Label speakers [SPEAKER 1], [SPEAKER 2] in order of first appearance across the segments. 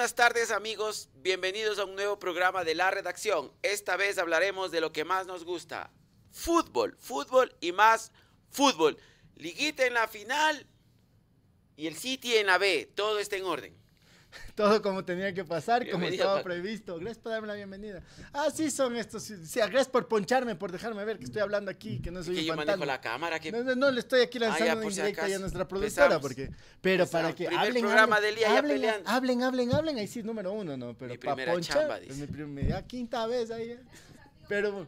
[SPEAKER 1] buenas tardes amigos, bienvenidos a un nuevo programa de la redacción. Esta vez hablaremos de lo que más nos gusta, fútbol, fútbol y más fútbol. Liguita en la final y el City en la B, todo está en orden.
[SPEAKER 2] todo como tenía que pasar, como estaba previsto. Gracias por darme la bienvenida. Ah, sí, son estos. Sí, gracias por poncharme, por dejarme ver que estoy hablando aquí, que no soy que yo manejo la
[SPEAKER 1] cámara. No, no, le estoy aquí ah, lanzando un ya, a nuestra productora. porque,
[SPEAKER 2] pero para que hablen, hablen, hablen, hablen, hablen, ahí sí número uno, ¿no? Pero mi primera Mi, primera, quinta vez ahí. Pero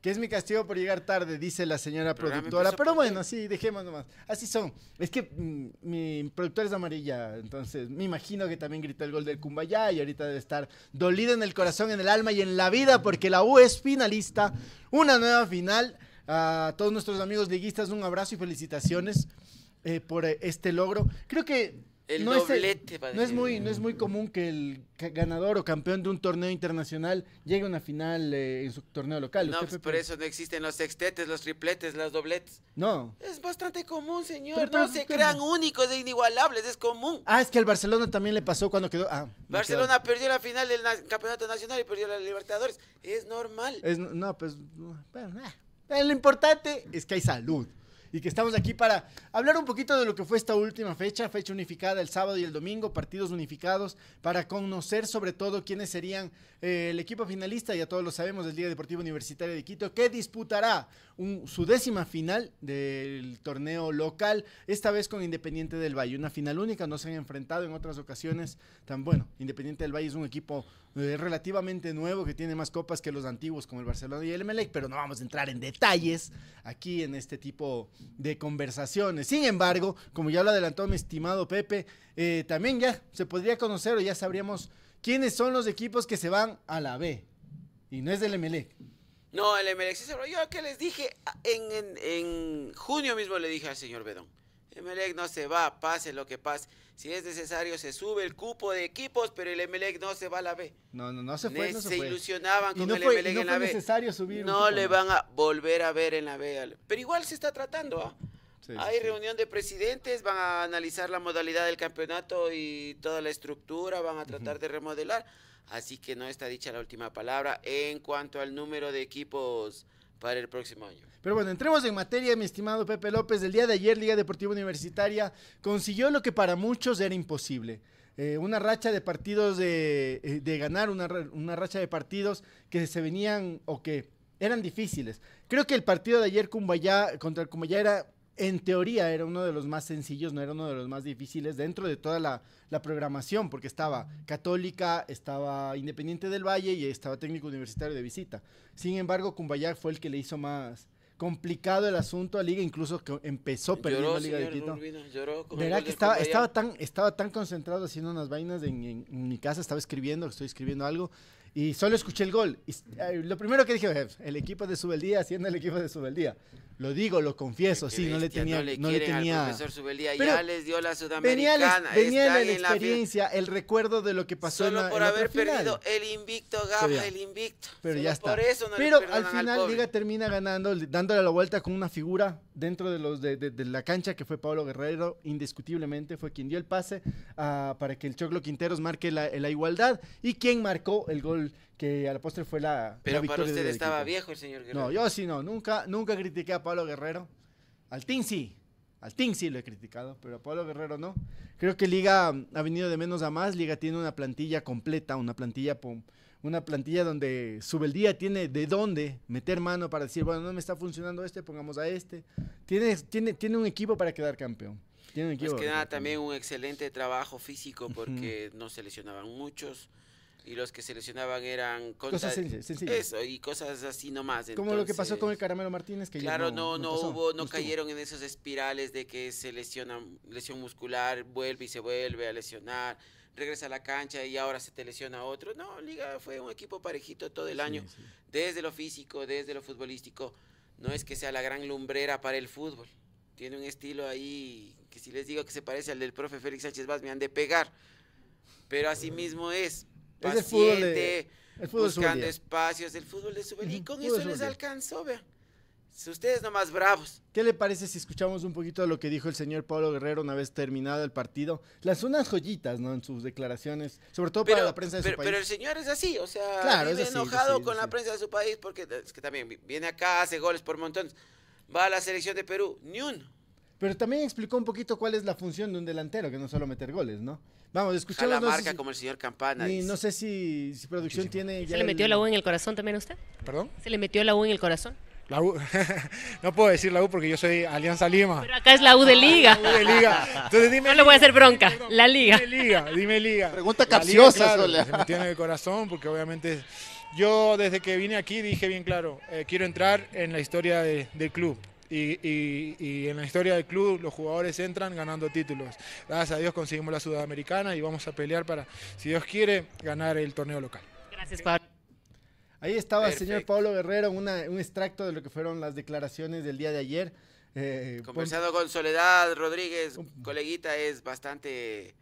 [SPEAKER 2] que es mi castigo por llegar tarde, dice la señora productora. Pero bueno, sí, dejemos nomás. Así son. Es que mm, mi productora es amarilla, entonces me imagino que también gritó el gol del Cumbayá y ahorita debe estar dolida en el corazón, en el alma y en la vida porque la U es finalista. Una nueva final. A todos nuestros amigos liguistas, un abrazo y felicitaciones eh, por eh, este logro. Creo que el no doblete, es, no es muy no es muy común que el ganador o campeón de un torneo internacional llegue a una final eh, en su torneo local. No, pues, por
[SPEAKER 1] eso no existen los sextetes, los tripletes, los dobletes. No. Es bastante común, señor. no se crean únicos e inigualables, es común.
[SPEAKER 2] Ah, es que al Barcelona también le pasó cuando quedó. Ah, Barcelona
[SPEAKER 1] perdió la final del campeonato nacional y perdió la Libertadores. Es normal.
[SPEAKER 2] Es, no, pues. Bueno, eh. Eh, Lo importante es que hay salud y que estamos aquí para hablar un poquito de lo que fue esta última fecha, fecha unificada el sábado y el domingo, partidos unificados, para conocer sobre todo quiénes serían eh, el equipo finalista, ya todos lo sabemos, del Liga Deportiva Universitaria de Quito, que disputará su décima final del torneo local, esta vez con Independiente del Valle, una final única, no se han enfrentado en otras ocasiones tan bueno. Independiente del Valle es un equipo eh, relativamente nuevo que tiene más copas que los antiguos como el Barcelona y el Melec, pero no vamos a entrar en detalles aquí en este tipo de conversaciones. Sin embargo, como ya lo adelantó mi estimado Pepe, eh, también ya se podría conocer o ya sabríamos quiénes son los equipos que se van a la B. Y no es del Emelec.
[SPEAKER 1] No, el Emelec Yo que les dije en, junio mismo le dije al señor Bedón. Emelec no se va, pase lo que pase. Si es necesario, se sube el cupo de equipos, pero el Emelec no se va a la B.
[SPEAKER 2] No, no, no se fue. no se, se ilusionaban con el en la B. necesario subir. No le van a
[SPEAKER 1] volver a ver en la B. Pero igual se está tratando. ¿ah? Hay reunión de presidentes, van a analizar la modalidad del campeonato y toda la estructura, van a tratar de remodelar. Así que no está dicha la última palabra en cuanto al número de equipos para el próximo año.
[SPEAKER 2] Pero bueno, entremos en materia, mi estimado Pepe López. El día de ayer, Liga Deportiva Universitaria consiguió lo que para muchos era imposible. Eh, una racha de partidos de, eh, ganar, una, una, racha de partidos que se venían o que eran difíciles. Creo que el partido de ayer Cumbayá, contra el Cumbayá era en teoría era uno de los más sencillos, no era uno de los más difíciles dentro de toda la, programación, porque estaba Católica, estaba Independiente del Valle y estaba Técnico Universitario de Visita. Sin embargo, Cumbayá fue el que le hizo más complicado el asunto a Liga, incluso que empezó perdiendo lloró, la Liga de Quito. Verá que estaba, tan, estaba tan concentrado haciendo unas vainas en, mi casa, estaba escribiendo, estoy escribiendo algo, y solo escuché el gol. Y, eh, lo primero que dije, el equipo de Subeldía haciendo el equipo de Subeldía. Lo digo, lo confieso, este sí, no le tenía. No le, tenía... profesor ya
[SPEAKER 1] la Venía, la, experiencia,
[SPEAKER 2] el recuerdo de lo que pasó en la, por haber perdido
[SPEAKER 1] el invicto, Gafa, el invicto.
[SPEAKER 2] Pero ya está. eso pero al final, Liga termina ganando, dándole la vuelta con una figura dentro de, los de, la cancha que fue Pablo Guerrero, indiscutiblemente fue quien dio el pase ah, para que el Choclo Quinteros marque la, la igualdad y quien marcó el gol que a la postre fue la. Pero victoria para usted estaba viejo
[SPEAKER 1] el señor Guerrero. No, yo
[SPEAKER 2] sí no, nunca, nunca critiqué a Pablo Guerrero. Al Team sí. Al Team sí lo he criticado, pero a Pablo Guerrero no. Creo que Liga mm, ha venido de menos a más. Liga tiene una plantilla completa, una plantilla una plantilla donde Subeldía tiene de dónde meter mano para decir, bueno, no me está funcionando este, pongamos a este. Tiene, tiene, tiene un equipo para quedar campeón. Tiene un equipo. Es que
[SPEAKER 1] nada, también un excelente trabajo físico porque no se lesionaban muchos y los que se lesionaban eran cosas sencillas. Eso, y cosas así nomás. Como lo que pasó con
[SPEAKER 2] el Caramelo Martínez, que Claro, no, no, hubo,
[SPEAKER 1] no, cayeron en esas espirales de que se lesiona, lesión muscular, vuelve y se vuelve a lesionar, regresa a la cancha y ahora se te lesiona otro. No, Liga fue un equipo parejito todo el año, desde lo físico, desde lo futbolístico. No es que sea la gran lumbrera para el fútbol. Tiene un estilo ahí que si les digo que se parece al del profe Félix Sánchez Vaz me han de pegar. Pero así mismo es el fútbol de, buscando espacios, el fútbol de su Y con eso les alcanzó, vean, Si ustedes nomás bravos.
[SPEAKER 2] ¿Qué le parece si escuchamos un poquito de lo que dijo el señor Pablo Guerrero una vez terminado el partido? Las unas joyitas, ¿no? En sus declaraciones, sobre todo para la prensa de pero, su país. Pero el
[SPEAKER 1] señor es así, o sea, claro, es enojado con la prensa de su país porque es que también viene acá, hace goles por montones. Va a la selección de Perú, ni uno.
[SPEAKER 2] Pero también explicó un poquito cuál es la función de un delantero, que no solo meter goles, ¿no? Vamos, escuchemos. la marca como
[SPEAKER 1] el señor Campana. Y no
[SPEAKER 2] sé si, producción tiene. Ya ¿Se le metió la U
[SPEAKER 1] en el corazón también a usted? ¿Perdón? ¿Se le metió la U en el corazón? La U, no puedo decir la
[SPEAKER 2] U porque yo soy Alianza Lima. Pero acá es la U de Liga. la U de Liga. Entonces dime. No le voy a hacer bronca. La Liga. Dime Liga, dime Liga. Pregunta capciosa, Se metió
[SPEAKER 1] en el corazón porque obviamente yo desde que vine aquí dije bien claro, eh, quiero entrar en la historia del club. Y, en la historia del club los jugadores entran ganando títulos. Gracias a Dios conseguimos la Sudamericana y vamos a pelear para, si Dios quiere, ganar el torneo local. Gracias, Pablo.
[SPEAKER 2] Ahí estaba el señor Pablo Guerrero, un extracto de lo que fueron las declaraciones del día de ayer. Eh,
[SPEAKER 1] eh Conversando con Soledad Rodríguez, coleguita, es bastante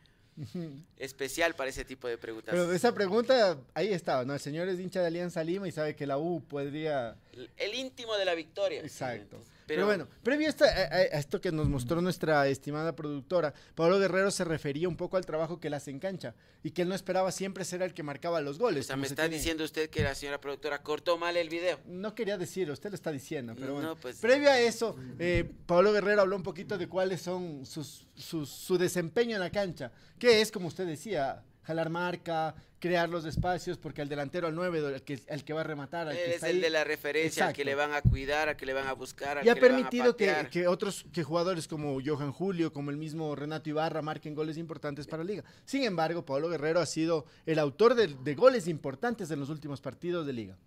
[SPEAKER 1] especial para ese tipo de preguntas. Pero esa
[SPEAKER 2] pregunta, ahí estaba, ¿no? El señor es hincha de Alianza Lima y sabe que la U podría...
[SPEAKER 1] El, íntimo de la victoria. Exacto. Pero, bueno,
[SPEAKER 2] previo a, esto que nos mostró nuestra estimada productora, Pablo Guerrero se refería un poco al trabajo que hace en cancha y que él no esperaba siempre ser el que marcaba los goles. O sea, me está diciendo
[SPEAKER 1] usted que la señora productora cortó mal el video.
[SPEAKER 2] No quería decirlo, usted lo está diciendo, pero bueno. Pues, previo a eh. eso, eh, Pablo Guerrero habló un poquito de cuáles son sus, su desempeño en la cancha, que es, como usted decía, jalar marca, crear los espacios, porque al delantero, al 9, el que, el que va a rematar. es el de la referencia, el que le van
[SPEAKER 1] a cuidar, al que le van a buscar. y ha permitido que,
[SPEAKER 2] otros que jugadores como Johan Julio, como el mismo Renato Ibarra, marquen goles importantes para la liga. Sin embargo, Pablo Guerrero ha sido el autor de, goles importantes en los últimos partidos de liga.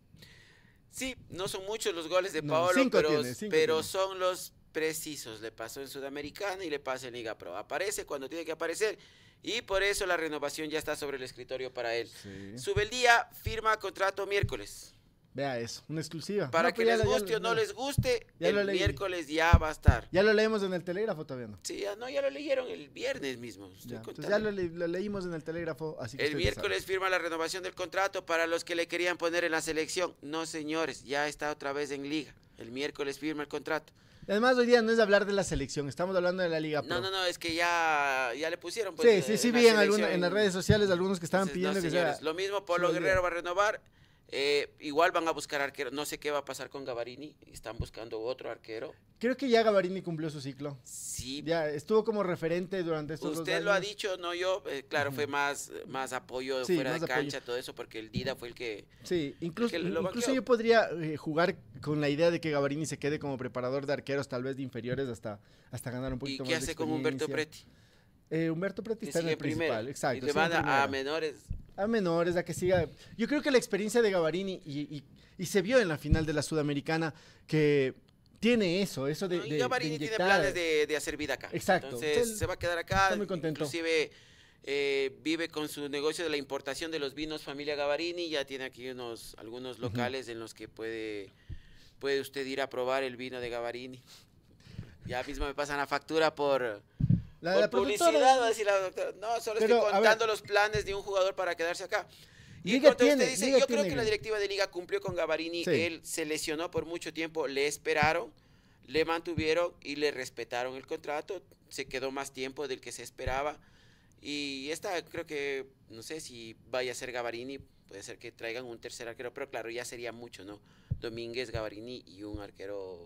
[SPEAKER 1] Sí, no son muchos los goles de Paolo, pero, son los precisos. Le pasó en Sudamericana y le pasa en Liga Pro. Aparece cuando tiene que aparecer y por eso la renovación ya está sobre el escritorio para él. el día, firma contrato miércoles.
[SPEAKER 2] Vea eso, una exclusiva. Para que les guste o no, les
[SPEAKER 1] guste, el miércoles ya va a estar. Ya lo
[SPEAKER 2] leímos en el telégrafo todavía, ¿no?
[SPEAKER 1] Sí, ya, no, ya lo leyeron el viernes mismo. ya, lo,
[SPEAKER 2] leímos en el telégrafo, así que El miércoles
[SPEAKER 1] firma la renovación del contrato para los que le querían poner en la selección. No, señores, ya está otra vez en liga. El miércoles firma el contrato.
[SPEAKER 2] Además, hoy día no es hablar de la selección, estamos hablando de la Liga Pro. No, no,
[SPEAKER 1] no, es que ya, ya le pusieron. Pues, eh, sí, sí, sí, vi en, en las redes sociales
[SPEAKER 2] algunos que estaban pidiendo que se sea. Lo
[SPEAKER 1] mismo, Polo Guerrero va a renovar. Eh, igual van a buscar arquero. No sé qué va a pasar con Gavarini. Están buscando otro arquero.
[SPEAKER 2] Creo que ya Gavarini cumplió su ciclo. Sí. Ya estuvo como referente durante estos Usted dos años. lo ha
[SPEAKER 1] dicho, no yo. Eh, claro, fue más, más apoyo fuera de cancha, todo eso, porque el Dida fue el que.
[SPEAKER 2] Sí, incluso, incluso yo podría eh, jugar con la idea de que Gavarini se quede como preparador de arqueros, tal vez de inferiores, hasta, hasta ganar un poquito más. ¿Y qué hace con Humberto Preti? Humberto Preti está en el principal, exacto. Y le manda a menores a menores, la que siga. Yo creo que la experiencia de Gavarini, y, se vio en la final de la Sudamericana, que tiene eso, eso de.
[SPEAKER 1] y Gavarini tiene planes de, hacer vida acá. Exacto. Entonces se va a quedar acá. Está muy contento. Inclusive eh, vive con su negocio de la importación de los vinos familia Gavarini. Ya tiene aquí unos algunos locales en los que puede, puede usted ir a probar el vino de Gavarini. Ya mismo me pasan la factura por la la publicidad la doctora. No, solo estoy contando los planes de un jugador para quedarse acá. Y Liga usted dice, yo creo que la directiva de Liga cumplió con Gabarini él se lesionó por mucho tiempo, le esperaron, le mantuvieron y le respetaron el contrato, se quedó más tiempo del que se esperaba. Y esta creo que, no sé si vaya a ser Gabarini puede ser que traigan un tercer arquero, pero claro, ya sería mucho, ¿no? Domínguez, Gabarini y un arquero.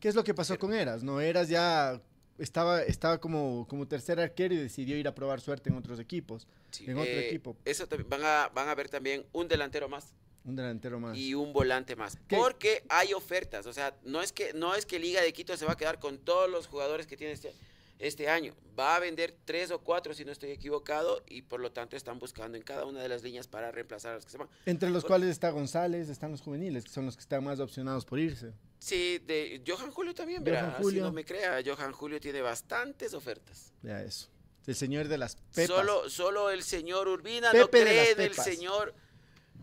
[SPEAKER 2] ¿Qué es lo que pasó con Eras? ¿No? Eras ya estaba, estaba como, como tercer arquero y decidió ir a probar suerte en otros equipos. en otro eh, equipo.
[SPEAKER 1] Eso van a, van a ver también un delantero más. Un delantero más. Y un volante más. Porque hay ofertas. O sea, no es, que, no es que Liga de Quito se va a quedar con todos los jugadores que tiene este este año. Va a vender tres o cuatro, si no estoy equivocado, y por lo tanto están buscando en cada una de las líneas para reemplazar a los que se van. Entre los
[SPEAKER 2] cuales está González, están los juveniles, que son los que están más opcionados por irse.
[SPEAKER 1] Sí, de Johan Julio también, verá, si no me crea, Johan Julio tiene bastantes ofertas.
[SPEAKER 2] Ya eso. El señor de las pepas. Solo,
[SPEAKER 1] solo el señor Urbina no cree del señor...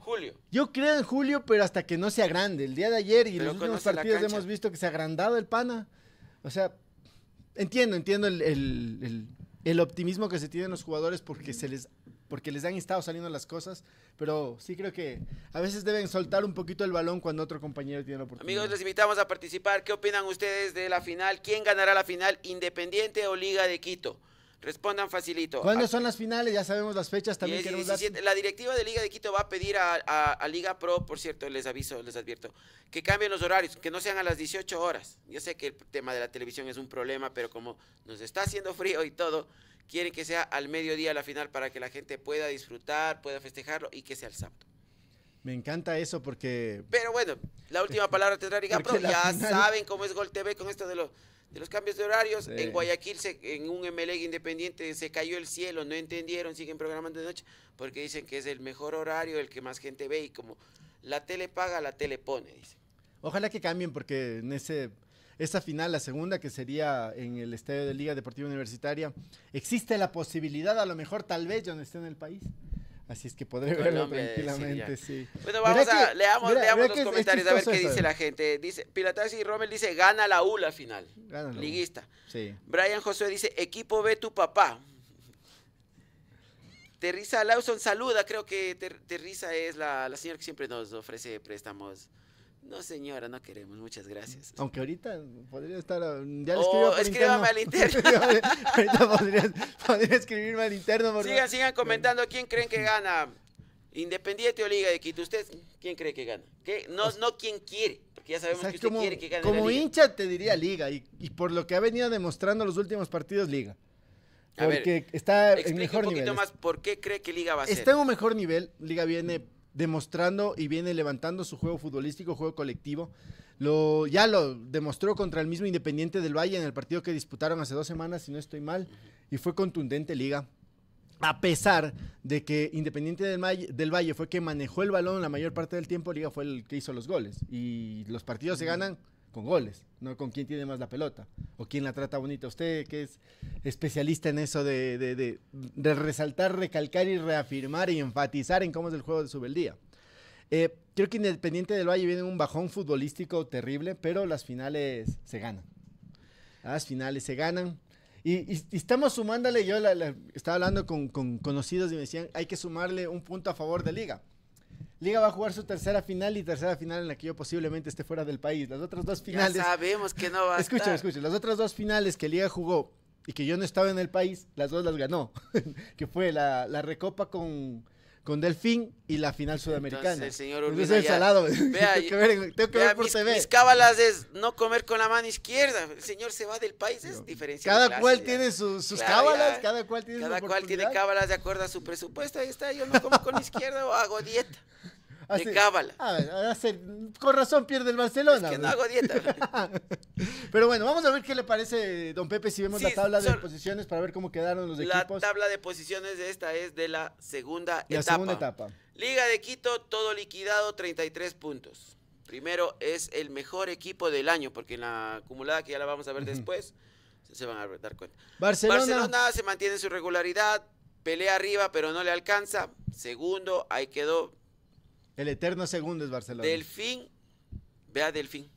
[SPEAKER 1] Julio.
[SPEAKER 2] Yo creo en Julio, pero hasta que no sea grande. El día de ayer y los últimos partidos hemos visto que se ha agrandado el pana. O sea, Entiendo, entiendo el, optimismo que se tienen los jugadores porque se les porque les han estado saliendo las cosas, pero sí creo que a veces deben soltar un poquito el balón cuando otro compañero tiene la
[SPEAKER 1] oportunidad. Amigos, les invitamos a participar. ¿Qué opinan ustedes de la final? ¿Quién ganará la final? ¿Independiente o Liga de Quito? Respondan facilito. ¿Cuándo son las
[SPEAKER 2] finales? Ya sabemos las fechas también. La
[SPEAKER 1] directiva de Liga de Quito va a pedir a, a, Liga Pro, por cierto, les aviso, les advierto, que cambien los horarios, que no sean a las 18 horas. Yo sé que el tema de la televisión es un problema, pero como nos está haciendo frío y todo, quieren que sea al mediodía la final para que la gente pueda disfrutar, pueda festejarlo y que sea el sábado.
[SPEAKER 2] Me encanta eso porque...
[SPEAKER 1] Pero bueno, la última palabra tendrá Liga Pro. Ya saben cómo es Gol TV con esto de los de los cambios de horarios. En Guayaquil, se, en un MLEG independiente, se cayó el cielo, no entendieron, siguen programando de noche, porque dicen que es el mejor horario, el que más gente ve, y como la tele paga, la tele pone,
[SPEAKER 2] Ojalá que cambien, porque en ese esa final, la segunda que sería en el Estadio de Liga Deportiva Universitaria, ¿existe la posibilidad, a lo mejor tal vez yo no esté en el país,
[SPEAKER 1] Así es que podré verlo tranquilamente, sí, Bueno, vamos a, leamos, leamos los comentarios a ver qué dice la gente. Dice, y Rommel dice, gana la U al final. Gana la Liguista. Sí. Brian José dice, equipo B, tu papá. Teresa Lawson saluda, creo que Teresa es la, la, señora que siempre nos ofrece préstamos no, señora, no queremos, muchas gracias. Aunque
[SPEAKER 2] ahorita podría estar. Mm, ya le oh, escríbame al interno. ahorita podría, escribirme al interno. sigan, sigan
[SPEAKER 1] comentando quién creen que gana. Independiente o Liga de Quito, ¿usted quién cree que gana? No, no quién quiere, porque ya sabemos que usted quiere que gane. Como
[SPEAKER 2] hincha te diría Liga, y, por lo que ha venido demostrando los últimos partidos, Liga. Porque a ver, está en mejor nivel.
[SPEAKER 1] por qué cree que Liga va a ser. Está en
[SPEAKER 2] un mejor nivel, Liga viene demostrando y viene levantando su juego futbolístico, juego colectivo. Lo, ya lo demostró contra el mismo Independiente del Valle en el partido que disputaron hace dos semanas, si no estoy mal, y fue contundente liga. A pesar de que Independiente del, Valle, del Valle fue que manejó el balón la mayor parte del tiempo, Liga fue el que hizo los goles. Y los partidos se ganan con goles, no con quién tiene más la pelota o quién la trata bonita. Usted que es especialista en eso de, resaltar, recalcar y reafirmar y enfatizar en cómo es el juego de su eh, creo que Independiente del Valle viene un bajón futbolístico terrible, pero las finales se ganan. Las finales se ganan. Y, estamos sumándole, yo estaba hablando con, con conocidos y me decían, hay que sumarle un punto a favor de liga. Liga va a jugar su tercera final y tercera final en la que yo posiblemente esté fuera del país. Las otras dos finales. Ya sabemos
[SPEAKER 1] que no va a escucha.
[SPEAKER 2] Las otras dos finales que Liga jugó y que yo no estaba en el país, las dos las ganó. que fue la Recopa con con Delfín y la final sudamericana. el
[SPEAKER 1] señor salado. Vea, tengo que ver, por ve. Mis cábalas es no comer con la mano izquierda. El señor se va del país, es Cada cual tiene sus, sus cábalas, cada cual tiene Cada cual tiene cábalas de acuerdo a su presupuesto. Ahí está, yo no como con la izquierda o hago dieta. Ah, cábala.
[SPEAKER 2] Ah, con razón pierde el Barcelona. Es que no hago dieta. Pero bueno, vamos a ver qué le parece, don Pepe, si vemos la tabla de posiciones para ver cómo quedaron los equipos. La tabla de
[SPEAKER 1] posiciones de esta es de la segunda etapa. segunda etapa. Liga de Quito, todo liquidado, 33 puntos. Primero es el mejor equipo del año, porque en la acumulada, que ya la vamos a ver después, se van a dar cuenta.
[SPEAKER 2] Barcelona. Barcelona
[SPEAKER 1] se mantiene en su regularidad, pelea arriba, pero no le alcanza. Segundo, ahí quedó
[SPEAKER 2] el eterno segundo es Barcelona.
[SPEAKER 1] Delfín, vea Delfín.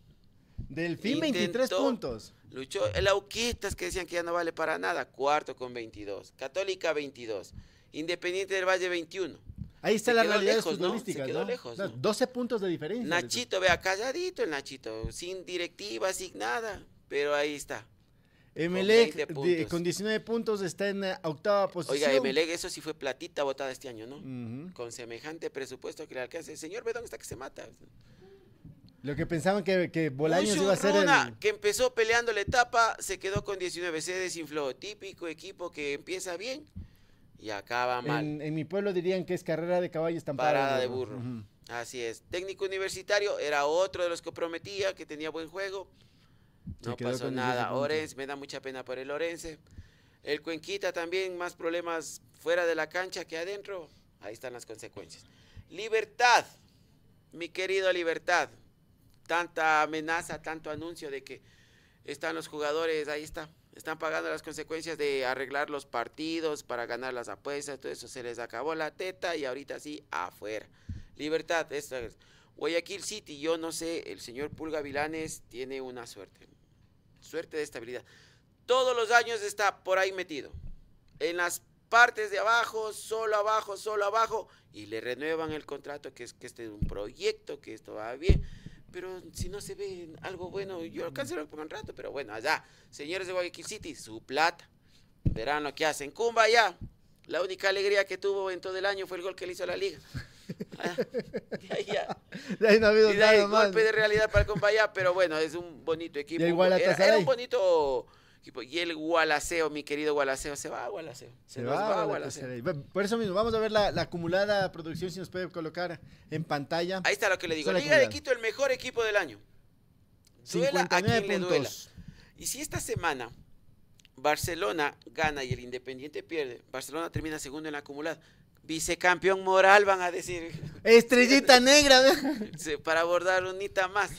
[SPEAKER 2] Delfín, 23 puntos.
[SPEAKER 1] Luchó. El Auquistas, que decían que ya no vale para nada, cuarto con 22. Católica, 22. Independiente del Valle, 21.
[SPEAKER 2] Ahí está la realidad lejos, ¿no? Se quedó lejos. ¿no? 12 puntos de diferencia.
[SPEAKER 1] Nachito, vea, calladito el Nachito, sin directiva, sin nada, pero ahí está.
[SPEAKER 2] Emelec con, de, 19 puntos está en eh, octava posición. Oiga, Emelec,
[SPEAKER 1] eso sí fue platita botada este año, ¿no? Con semejante presupuesto que le alcanza. El señor Bedón está que se mata.
[SPEAKER 2] Lo que pensaban que, que Bolaños iba a ser el...
[SPEAKER 1] que empezó peleando la etapa, se quedó con 19, se desinfló. Típico equipo que empieza bien y acaba mal.
[SPEAKER 2] En, mi pueblo dirían que es carrera de caballo estampada. Parada de burro.
[SPEAKER 1] Así es. Técnico universitario era otro de los que prometía, que tenía buen juego no pasó nada. Orense, me da mucha pena por el Orense. El Cuenquita también, más problemas fuera de la cancha que adentro. Ahí están las consecuencias. Libertad, mi querido Libertad. Tanta amenaza, tanto anuncio de que están los jugadores, ahí está. Están pagando las consecuencias de arreglar los partidos para ganar las apuestas, todo eso se les acabó la teta y ahorita sí, afuera. Libertad, esta es. Guayaquil City, yo no sé, el señor Pulga Vilanes tiene una suerte suerte de estabilidad. Todos los años está por ahí metido. En las partes de abajo, solo abajo, solo abajo, y le renuevan el contrato, que es que este es un proyecto, que esto va bien. Pero si no se ve algo bueno, yo lo cancelo por contrato, pero bueno, allá, señores de Guayaquil City, su plata. Verán lo que hacen. Cumba ya. La única alegría que tuvo en todo el año fue el gol que le hizo a la liga.
[SPEAKER 2] Ah, ya, no habido y de golpe de
[SPEAKER 1] realidad para el pero bueno, es un bonito equipo. Era, un bonito equipo. Y el Gualaceo, mi querido Gualaceo, se va a Gualaceo. Se, va, Gualaceo.
[SPEAKER 2] Por eso mismo, vamos a ver la, acumulada producción, si nos puede colocar en pantalla. Ahí está lo que le digo. Liga de Quito,
[SPEAKER 1] el mejor equipo del año. Duela a quien Y si esta semana Barcelona gana y el Independiente pierde, Barcelona termina segundo en la acumulada. Vicecampeón moral, van a decir.
[SPEAKER 2] Estrellita negra,
[SPEAKER 1] Para abordar un unita más.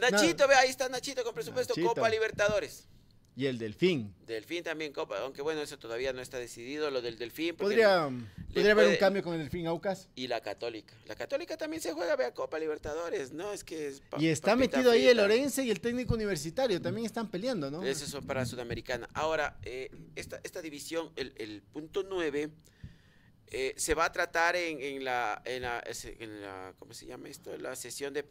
[SPEAKER 1] Nachito, ve, ahí está Nachito con presupuesto Copa Libertadores.
[SPEAKER 2] Y el Delfín.
[SPEAKER 1] Delfín también Copa, aunque bueno, eso todavía no está decidido, lo del Delfín. Podría,
[SPEAKER 2] haber un cambio con el Delfín Aucas.
[SPEAKER 1] Y la Católica. La Católica también se juega, vea Copa Libertadores, ¿no? Es que
[SPEAKER 2] Y está metido ahí el Orense y el técnico universitario, también están peleando,
[SPEAKER 1] ¿no? Eso es para Sudamericana. Ahora, eh, esta, división, el, punto nueve eh, se va a tratar en, la, en, la, ¿cómo se llama esto? La sesión de,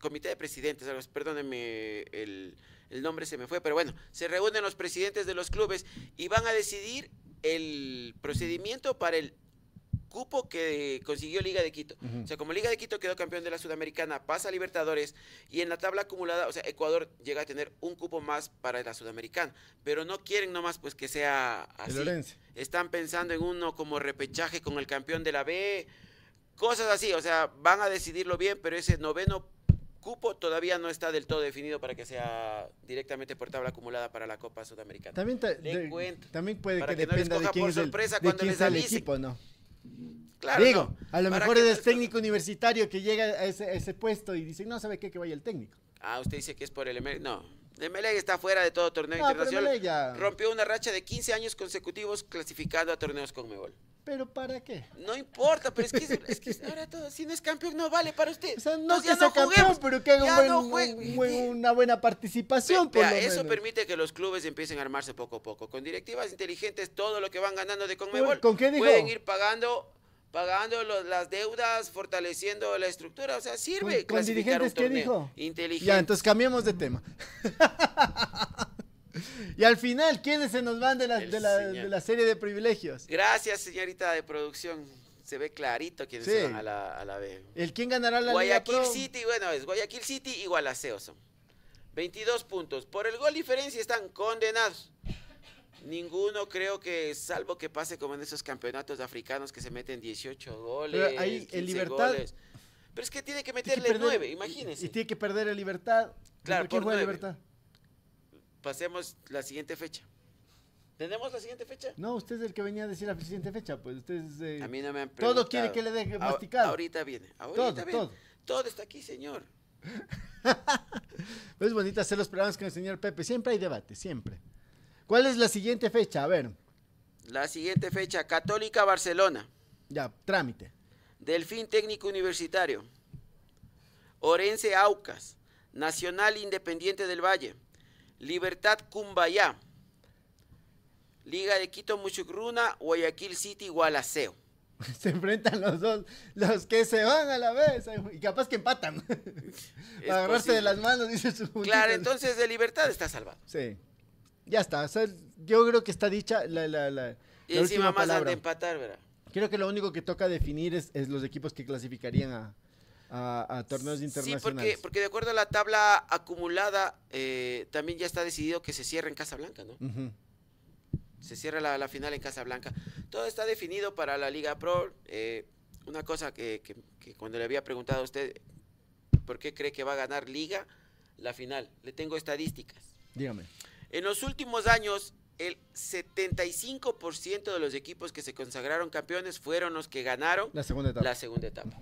[SPEAKER 1] comité de presidentes, perdónenme el, el nombre se me fue, pero bueno, se reúnen los presidentes de los clubes y van a decidir el procedimiento para el cupo que consiguió Liga de Quito. O sea, como Liga de Quito quedó campeón de la Sudamericana, pasa a Libertadores y en la tabla acumulada, o sea, Ecuador llega a tener un cupo más para la Sudamericana, pero no quieren nomás pues que sea así. Están pensando en uno como repechaje con el campeón de la B, cosas así, o sea, van a decidirlo bien, pero ese noveno cupo todavía no está del todo definido para que sea directamente por tabla acumulada para la Copa Sudamericana. También,
[SPEAKER 2] también puede que, dependa coja de quién por sorpresa el, de cuando quién les El equipo, ¿no?
[SPEAKER 1] Digo, a lo mejor es
[SPEAKER 2] técnico universitario que llega a ese, puesto y dice, no sabe qué, que vaya el técnico.
[SPEAKER 1] Ah, usted dice que es por el Emelec. No, Emelec está fuera de todo torneo internacional. E Rompió una racha de 15 años consecutivos clasificando a torneos con Mebol. ¿Pero para qué? No importa, pero es que, ahora todo, si no es campeón, no vale para usted. O sea, no que campeón, pero que haga
[SPEAKER 2] una buena participación. por lo eso
[SPEAKER 1] permite que los clubes empiecen a armarse poco a poco. Con directivas inteligentes, todo lo que van ganando de Conmebol ¿Con pueden ir pagando pagando las deudas, fortaleciendo la estructura, o sea, sirve ¿Con, dirigentes, un ¿qué dijo? Ya, entonces
[SPEAKER 2] cambiemos de tema. y al final, ¿quiénes se nos van de la, de la, serie de privilegios? Gracias,
[SPEAKER 1] señorita de producción se ve clarito quiénes van a la, a B.
[SPEAKER 2] ¿El quién ganará la Guayaquil
[SPEAKER 1] City, bueno, es Guayaquil City y a son. 22 puntos. Por el gol diferencia están condenados. Ninguno creo que, salvo que pase como en esos campeonatos africanos que se meten 18 goles. Pero libertad. Pero es que tiene que meterle nueve 9, imagínense. Y, tiene
[SPEAKER 2] que perder la libertad.
[SPEAKER 1] Claro, por, libertad? Pasemos la siguiente fecha. ¿Tenemos la siguiente fecha?
[SPEAKER 2] No, usted es el que venía a decir la siguiente fecha, pues usted eh, a mí no me han preguntado. Todo quiere que le deje masticado. ahorita
[SPEAKER 1] viene, ahorita todo, viene. Todo. todo está aquí, señor.
[SPEAKER 2] es bonito hacer los programas con el señor Pepe. Siempre hay debate, siempre. ¿Cuál es la siguiente fecha? A ver.
[SPEAKER 1] La siguiente fecha, Católica Barcelona.
[SPEAKER 2] Ya, trámite.
[SPEAKER 1] Delfín Técnico Universitario. Orense Aucas. Nacional Independiente del Valle. Libertad Cumbayá. Liga de Quito Muchucruna, Guayaquil City, Gualaceo.
[SPEAKER 2] Se enfrentan los dos, los que se van a la vez, y capaz que empatan. Para agarrarse de las manos, dice su Claro, entonces
[SPEAKER 1] de libertad está salvado.
[SPEAKER 2] Sí ya está. yo creo que está dicha la, y encima más palabra. de empatar, ¿verdad? Creo que lo único que toca definir es, los equipos que clasificarían a, torneos internacionales. Sí, porque,
[SPEAKER 1] porque, de acuerdo a la tabla acumulada, eh, también ya está decidido que se cierre en Casablanca, ¿no? Se cierra la, final en Casa Blanca. Todo está definido para la Liga Pro. Eh, una cosa que, cuando le había preguntado a usted, ¿por qué cree que va a ganar Liga la final? Le tengo estadísticas. Dígame. En los últimos años, el 75% de los equipos que se consagraron campeones fueron los que ganaron la segunda etapa.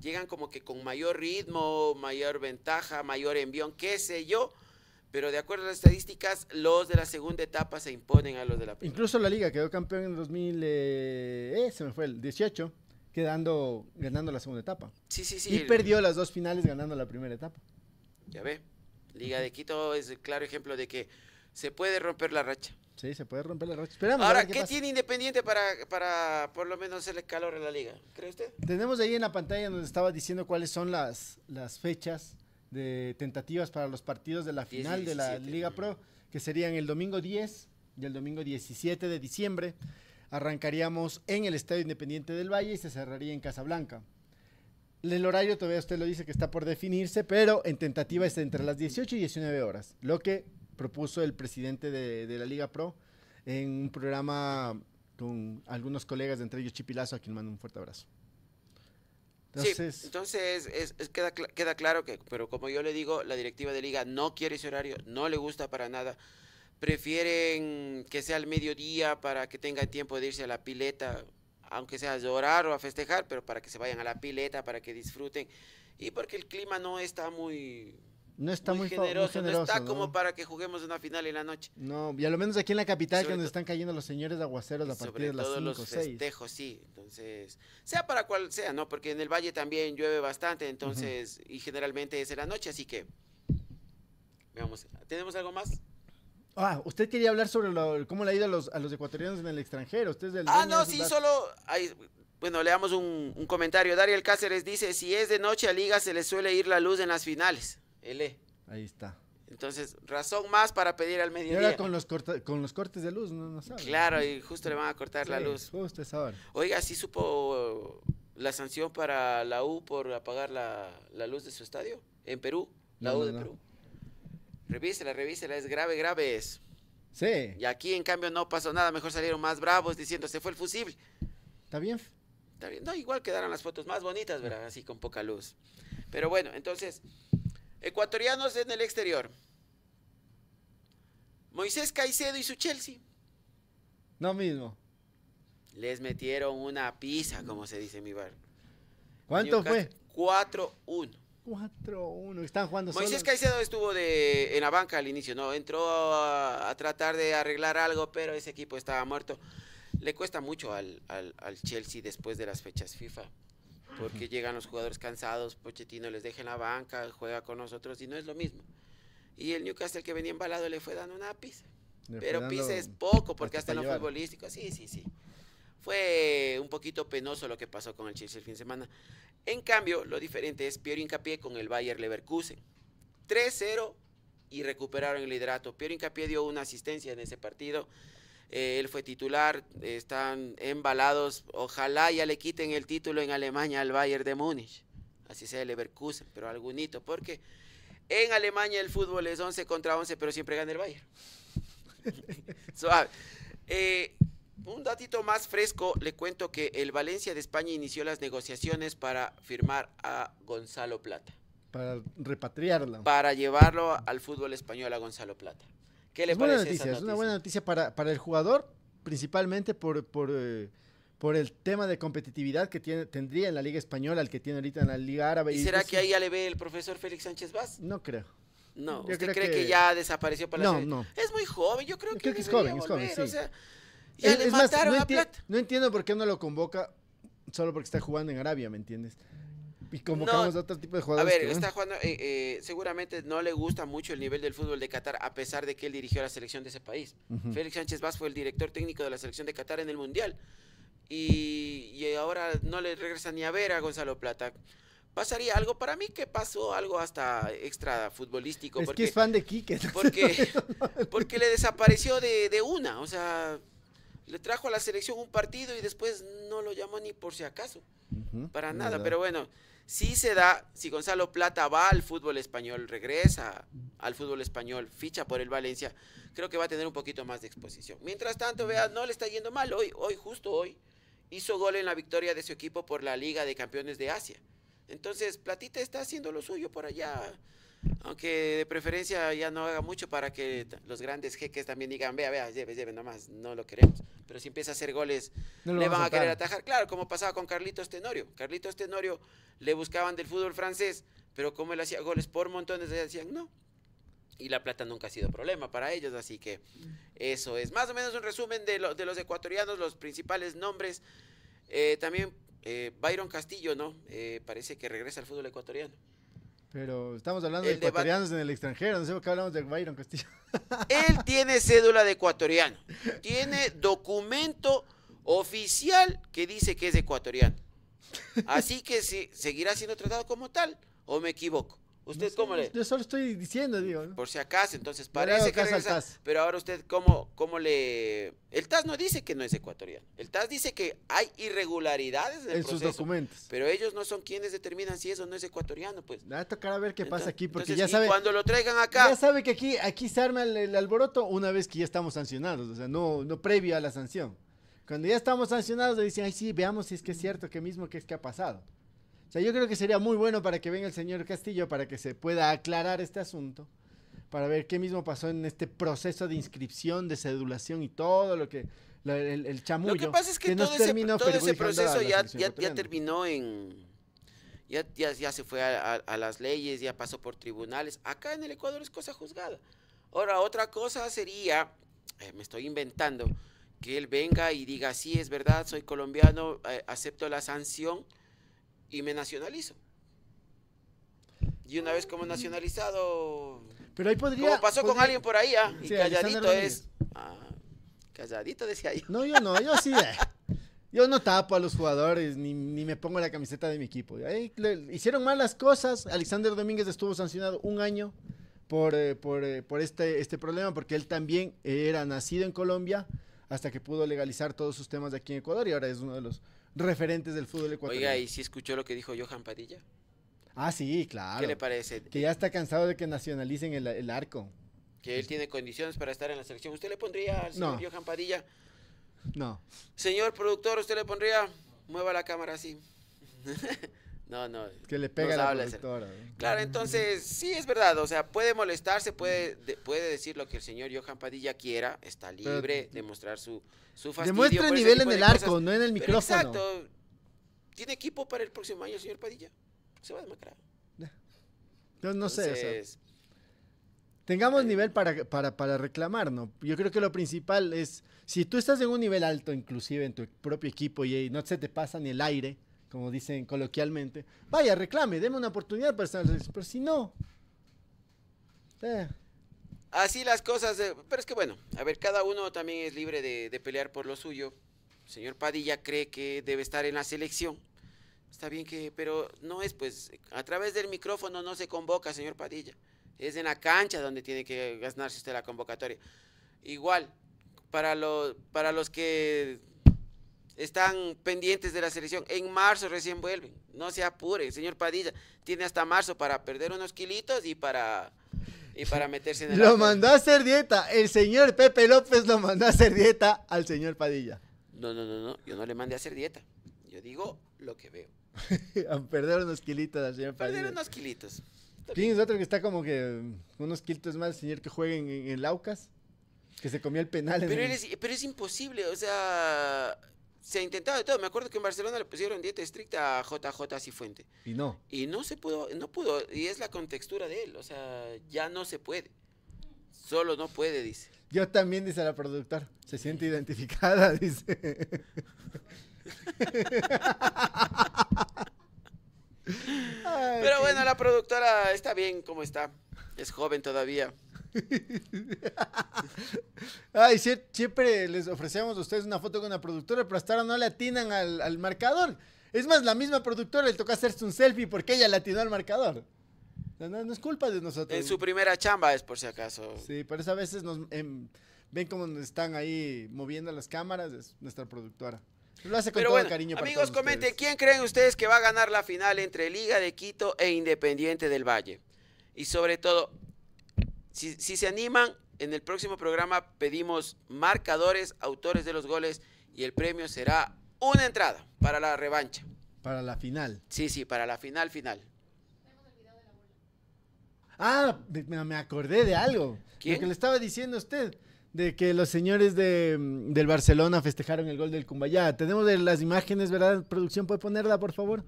[SPEAKER 1] Llegan como que con mayor ritmo, mayor ventaja, mayor envión, qué sé yo. Pero de acuerdo a las estadísticas, los de la segunda etapa se imponen a los de la
[SPEAKER 2] primera. Incluso la liga quedó campeón en 2000, eh, eh, se me fue el 18, quedando, ganando la segunda etapa. Sí, sí, sí. Y perdió las dos finales ganando la primera etapa.
[SPEAKER 1] Ya ve, Liga de Quito es el claro ejemplo de que se puede romper la racha. Sí, se puede romper la racha. Ahora, ¿qué, tiene Independiente para, para por lo menos hacerle calor en la liga? ¿Cree usted?
[SPEAKER 2] Tenemos ahí en la pantalla donde estaba diciendo cuáles son las, las fechas de tentativas para los partidos de la final de la Liga Pro, que serían el domingo 10 y el domingo 17 de diciembre. Arrancaríamos en el Estadio Independiente del Valle y se cerraría en Casablanca. El horario todavía usted lo dice que está por definirse, pero en tentativa es entre las 18 y 19 horas, lo que propuso el presidente de, la Liga Pro en un programa con algunos colegas, entre ellos Chipilazo, a quien mando un fuerte abrazo.
[SPEAKER 1] Entonces, sí, entonces es, queda, queda claro que, pero como yo le digo, la directiva de liga no quiere ese horario, no le gusta para nada. Prefieren que sea el mediodía para que tenga tiempo de irse a la pileta, aunque sea a llorar o a festejar, pero para que se vayan a la pileta, para que disfruten. Y porque el clima no está muy,
[SPEAKER 2] no está muy, generoso, no está como
[SPEAKER 1] para que juguemos una final en la noche.
[SPEAKER 2] No, y a lo menos aquí en la capital, que donde están cayendo los señores de aguaceros a partir de las 5 o 6.
[SPEAKER 1] sí. Entonces, sea para cual sea, ¿no? Porque en el valle también llueve bastante, entonces, y generalmente es en la noche, así que. Veamos, ¿tenemos algo más?
[SPEAKER 2] Ah, usted quería hablar sobre lo, cómo le ha ido a los, a los ecuatorianos en el extranjero. Usted ah, no, sí, solo.
[SPEAKER 1] Hay, bueno, le damos un comentario. Dariel Cáceres dice: Si es de noche a liga, se le suele ir la luz en las finales. E. Ahí está. Entonces, razón más para pedir al mediodía. Y ahora
[SPEAKER 2] con los, con los cortes de luz, no, no Claro, y justo le van a cortar la luz. Justo es ahora.
[SPEAKER 1] Oiga, sí supo la sanción para la U por apagar la, luz de su estadio en Perú. La U de no, Perú. Revísela, revísela, es grave, grave es. Sí. Y aquí, en cambio, no pasó nada. Mejor salieron más bravos diciendo, se fue el fusible. Está bien. Está bien. No, igual quedaron las fotos más bonitas, ¿verdad? Así con poca luz. Pero bueno, entonces... Ecuatorianos en el exterior. Moisés Caicedo y su Chelsea. No mismo. Les metieron una pizza, como se dice en mi bar.
[SPEAKER 2] ¿Cuánto fue? 4-1. 4-1. Están jugando Moisés
[SPEAKER 1] Caicedo estuvo de, en la banca al inicio, ¿no? Entró a, tratar de arreglar algo, pero ese equipo estaba muerto. Le cuesta mucho al Chelsea después de las fechas FIFA porque llegan los jugadores cansados, Pochettino les deja en la banca, juega con nosotros y no es lo mismo. Y el Newcastle que venía embalado le fue dando una pizza. Pero pizza es poco, porque hasta en lo futbolístico, sí, sí, sí. Fue un poquito penoso lo que pasó con el Chelsea el fin de semana. En cambio, lo diferente es Piero Incapié con el Bayer Leverkusen. 3-0 y recuperaron el liderato. Piero Incapié dio una asistencia en ese partido eh, él fue titular, están embalados, ojalá ya le quiten el título en Alemania al Bayern de Múnich, así sea el Leverkusen, pero algún porque en Alemania el fútbol es 11 contra 11, pero siempre gana el Bayern. Eh, un datito más fresco, le cuento que el Valencia de España inició las negociaciones para firmar a Gonzalo Plata.
[SPEAKER 2] Para repatriarlo. Para
[SPEAKER 1] llevarlo al fútbol español a Gonzalo Plata es Es una
[SPEAKER 2] buena noticia para, el jugador, principalmente por, eh, por, el tema de competitividad que tiene, tendría en la Liga Española, el que tiene ahorita en la Liga Árabe. ¿Y, será pues que ahí ya
[SPEAKER 1] le ve el profesor Félix Sánchez Vaz? No creo. No, ¿usted cree que... ya desapareció para no, No, Es muy joven, yo creo que, creo que es joven, es joven, sí. es, más, no a
[SPEAKER 2] No entiendo por qué no lo convoca solo porque está jugando en Arabia, ¿me entiendes? y a de jugadores. A ver, está
[SPEAKER 1] jugando, eh, eh, seguramente no le gusta mucho el nivel del fútbol de Qatar, a pesar de que él dirigió la selección de ese país. Félix Sánchez Vaz fue el director técnico de la selección de Qatar en el Mundial. Y, ahora no le regresa ni a ver a Gonzalo Plata pasaría algo. Para mí que pasó algo hasta extra futbolístico. Es porque, que es fan
[SPEAKER 2] de Quique. Porque,
[SPEAKER 1] porque le desapareció de, una. O sea, le trajo a la selección un partido y después no lo llamó ni por si acaso. para nada. Pero bueno, si se da, si Gonzalo Plata va al fútbol español, regresa al fútbol español, ficha por el Valencia, creo que va a tener un poquito más de exposición. Mientras tanto, vea, no le está yendo mal hoy, hoy, justo hoy, hizo gol en la victoria de su equipo por la Liga de Campeones de Asia. Entonces, Platita está haciendo lo suyo por allá. Aunque de preferencia ya no haga mucho para que los grandes jeques también digan, vea, vea, lleve, lleve, nomás, no lo queremos. Pero si empieza a hacer goles, le van a, querer atajar. Claro, como pasaba con Carlitos Tenorio. Carlitos Tenorio le buscaban del fútbol francés, pero como él hacía goles por montones, decían, no, y la plata nunca ha sido problema para ellos, así que eso es más o menos un resumen de, de los ecuatorianos, los principales nombres. Eh, también eh, Byron Castillo, ¿no? Eh, parece que regresa al fútbol ecuatoriano.
[SPEAKER 2] Pero estamos hablando de ecuatorianos en el extranjero, no sé por qué hablamos de Byron Castillo.
[SPEAKER 1] Él tiene cédula de ecuatoriano, tiene documento oficial que dice que es ecuatoriano. Así que se, seguirá siendo tratado como tal, o me equivoco. ¿Usted cómo le.? Yo
[SPEAKER 2] solo estoy diciendo, digo.
[SPEAKER 1] Por si acaso, entonces parece que Pero ahora usted, ¿cómo, ¿cómo le.? El TAS no dice que no es ecuatoriano. El TAS dice que hay irregularidades en, sus documentos. Pero ellos no son quienes determinan si eso no es ecuatoriano, pues.
[SPEAKER 2] Va a tocar a ver qué pasa aquí, porque ya sabe. Cuando lo traigan acá. Ya sabe que aquí, aquí se arma el, alboroto una vez que ya estamos sancionados, o sea, no, no previo a la sanción. Cuando ya estamos sancionados, le dicen, ay, sí, veamos si es que es cierto que mismo que es que ha pasado. O sea, yo creo que sería muy bueno para que venga el señor Castillo para que se pueda aclarar este asunto, para ver qué mismo pasó en este proceso de inscripción, de sedulación y todo lo que el, el, Lo que pasa es que, todo, ese, proceso ya, ya,
[SPEAKER 1] terminó en ya, ya, ya se fue a, las leyes, ya pasó por tribunales. Acá en el Ecuador es cosa juzgada. Ahora, otra cosa sería, eh, me estoy inventando, que él venga y diga, sí, es verdad, soy colombiano, eh, acepto la sanción, y me nacionalizo. Y una vez como nacionalizado.
[SPEAKER 2] Pero ahí podría. Como pasó con alguien por ahí, ¿ah? Y calladito es. Ah,
[SPEAKER 1] calladito decía yo.
[SPEAKER 2] No, yo no, yo sí. Eh. Yo no tapo a los jugadores, ni, me pongo la camiseta de mi equipo. Ahí hicieron malas cosas. Alexander Domínguez estuvo sancionado un año por, eh, por, eh, por este, este problema, porque él también era nacido en Colombia hasta que pudo legalizar todos sus temas de aquí en Ecuador y ahora es uno de los referentes del fútbol ecuatoriano. Oiga,
[SPEAKER 1] ¿y si escuchó lo que dijo Johan Padilla?
[SPEAKER 2] Ah, sí, claro. ¿Qué le parece? Que ya está cansado de que nacionalicen el, arco.
[SPEAKER 1] Que él tiene condiciones para estar en la selección. ¿Usted le pondría al señor Johan Padilla? No. Señor productor, ¿usted le pondría? Mueva la cámara así. No, no. Que le pega no a la productora. Claro, entonces, sí es verdad, o sea, puede molestarse, puede, puede decir lo que el señor Johan Padilla quiera, está libre de mostrar su, su Demuestra nivel en el arco, no en el micrófono. exacto. ¿Tiene equipo para el próximo año, señor Padilla? Se va a demacrar.
[SPEAKER 2] Yo no sé Tengamos eh, nivel para, para, para reclamar, ¿no? Yo creo que lo principal es, si tú estás en un nivel alto, inclusive en tu propio equipo, y no se te pasa ni el aire, como dicen coloquialmente, vaya, reclame, deme una oportunidad para estar, pero si no... Eh.
[SPEAKER 1] Así las cosas, pero es que bueno, a ver, cada uno también es libre de, pelear por lo suyo. señor Padilla cree que debe estar en la selección, Está bien que, pero no es pues, a través del micrófono no se convoca, señor Padilla. Es en la cancha donde tiene que ganarse usted la convocatoria. Igual, para, para los que están pendientes de la selección. En marzo recién vuelven. No se apure, el señor Padilla. Tiene hasta marzo para perder unos kilitos y para para meterse en el Lo mandó
[SPEAKER 2] a hacer dieta. El señor Pepe López lo mandó a hacer dieta al señor Padilla.
[SPEAKER 1] No, no, no, no. Yo no le mandé a hacer dieta. Yo digo lo que veo. a perder unos kilitos al señor Padilla. Perder unos kilitos. ¿Tienes
[SPEAKER 2] otro que está como que unos kilitos más, señor que juega en, el Aucas? Que se comió el penal. Pero,
[SPEAKER 1] pero es imposible, o sea, se ha intentado de todo. Me acuerdo que en Barcelona le pusieron dieta estricta a JJ Cifuente. Y no. Y no se pudo, no pudo. Y es la contextura de él. O sea, ya no se puede. Solo no puede, dice.
[SPEAKER 2] Yo también, dice la productora. Se siente identificada, dice. Pero bueno, la
[SPEAKER 1] productora está bien como está. Es joven todavía.
[SPEAKER 2] Ay, siempre les ofrecemos a ustedes una foto con la productora, pero hasta ahora no le atinan al, marcador. Es más, la misma productora le toca hacerse un selfie porque ella le atinó al marcador. No, es culpa de nosotros. En su
[SPEAKER 1] primera chamba es por si acaso.
[SPEAKER 2] Sí, pero a veces nos em, ven cómo nos están ahí moviendo las cámaras, es nuestra productora. Lo hace con todo cariño. Para amigos,
[SPEAKER 1] comenten, ¿quién creen ustedes que va a ganar la final entre Liga de Quito e Independiente del Valle? Y sobre todo, si, se animan, en el próximo programa pedimos marcadores, autores de los goles y el premio será una entrada para la revancha.
[SPEAKER 2] Para la final.
[SPEAKER 1] Sí, sí, para la final final.
[SPEAKER 2] Ah, me, acordé de algo. ¿Quién? Lo que le estaba diciendo usted, de que los señores de, del Barcelona festejaron el gol del Cumbayá. Tenemos las imágenes, ¿verdad? Producción, ¿puede ponerla, por favor?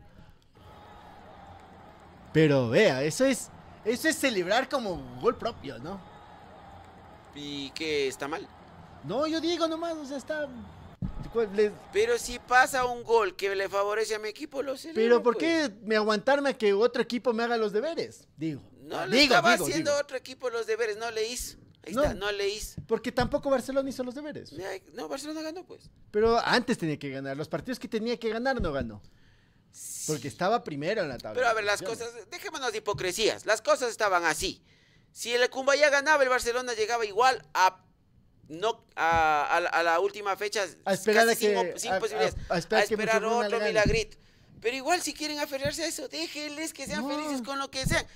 [SPEAKER 2] Pero vea, eso es eso es celebrar como gol propio, ¿no?
[SPEAKER 1] ¿Y qué está mal?
[SPEAKER 2] No, yo digo nomás, o sea, está.
[SPEAKER 1] Pero si pasa un gol que le favorece a mi equipo, lo sé. Pero ¿por pues. qué
[SPEAKER 2] me aguantarme a que otro equipo me haga los deberes? Digo. No le digo, estaba haciendo
[SPEAKER 1] otro equipo los deberes, no le hizo. Ahí está, no le hizo. Porque tampoco Barcelona hizo los deberes. No, Barcelona ganó, pues.
[SPEAKER 2] Pero antes tenía que ganar. Los partidos que tenía que ganar no ganó. Porque estaba primero en la tabla. Pero a ver, las cosas,
[SPEAKER 1] dejémonos de hipocresías. Las cosas estaban así. Si el Cumbaya ganaba, el Barcelona llegaba igual a no a, la última fecha sin, posibilidades. A, esperar, otro milagrito. Pero igual si quieren aferrarse a eso, déjenles que sean felices con lo que sean.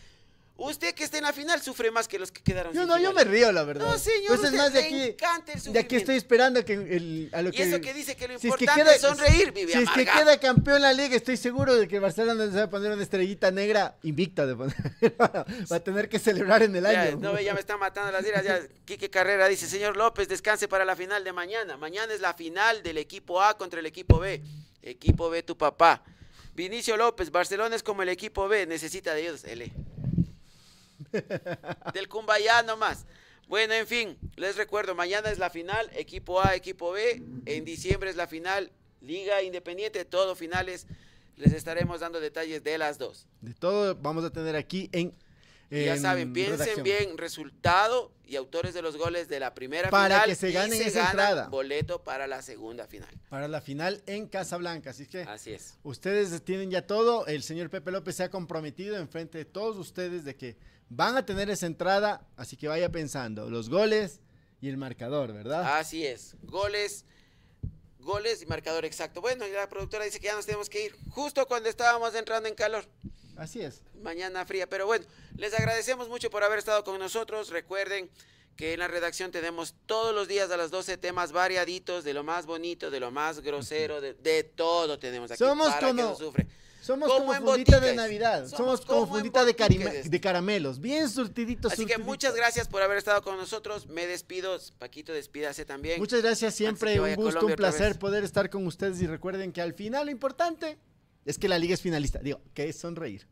[SPEAKER 1] Usted que está en la final sufre más que los que quedaron. Yo no, yo me río, la verdad. No, señor, pues usted es más de aquí,
[SPEAKER 2] De aquí estoy esperando que el, a lo y que. eso que dice que lo importante es, sonreír, Si es que queda campeón la liga, estoy seguro de que Barcelona se va a poner una estrellita negra invicta de poner. va a tener que celebrar en el año. No, ya me
[SPEAKER 1] están matando las iras. Quique Carrera dice, señor López, descanse para la final de mañana. Mañana es la final del equipo A contra el equipo B. Equipo B, tu papá. Vinicio López, Barcelona es como el equipo B, necesita de ellos. L. Del Cumbayá nomás. Bueno, en fin, les recuerdo, mañana es la final, equipo A, equipo B, en diciembre es la final, Liga Independiente, todo finales, les estaremos dando detalles de las dos.
[SPEAKER 2] De todo vamos a tener aquí en... ya saben, piensen bien,
[SPEAKER 1] resultado y autores de los goles de la primera final. Para que se gane esa entrada. Boleto para la segunda final.
[SPEAKER 2] Para la final en Casablanca, así que... Así es. Ustedes tienen ya todo, el señor Pepe López se ha comprometido en frente de todos ustedes de que van a tener esa entrada, así que vaya pensando, los goles y el marcador, ¿verdad?
[SPEAKER 1] Así es, goles, goles y marcador exacto. Bueno, y la productora dice que ya nos tenemos que ir, justo cuando estábamos entrando en calor. Así es. Mañana fría, pero bueno, les agradecemos mucho por haber estado con nosotros. Recuerden que en la redacción tenemos todos los días a las 12 temas variaditos, de lo más bonito, de lo más grosero, de, todo tenemos aquí. Somos como...
[SPEAKER 2] Somos como, fundita de Navidad. Somos, como, fundita de, caramelos. Bien surtiditos. Así que muchas
[SPEAKER 1] gracias por haber estado con nosotros. Me despido. Paquito, despídase también. Muchas gracias siempre. Un gusto, un placer
[SPEAKER 2] poder estar con ustedes. Y recuerden que al final lo importante es que la liga es finalista. Digo, que es sonreír.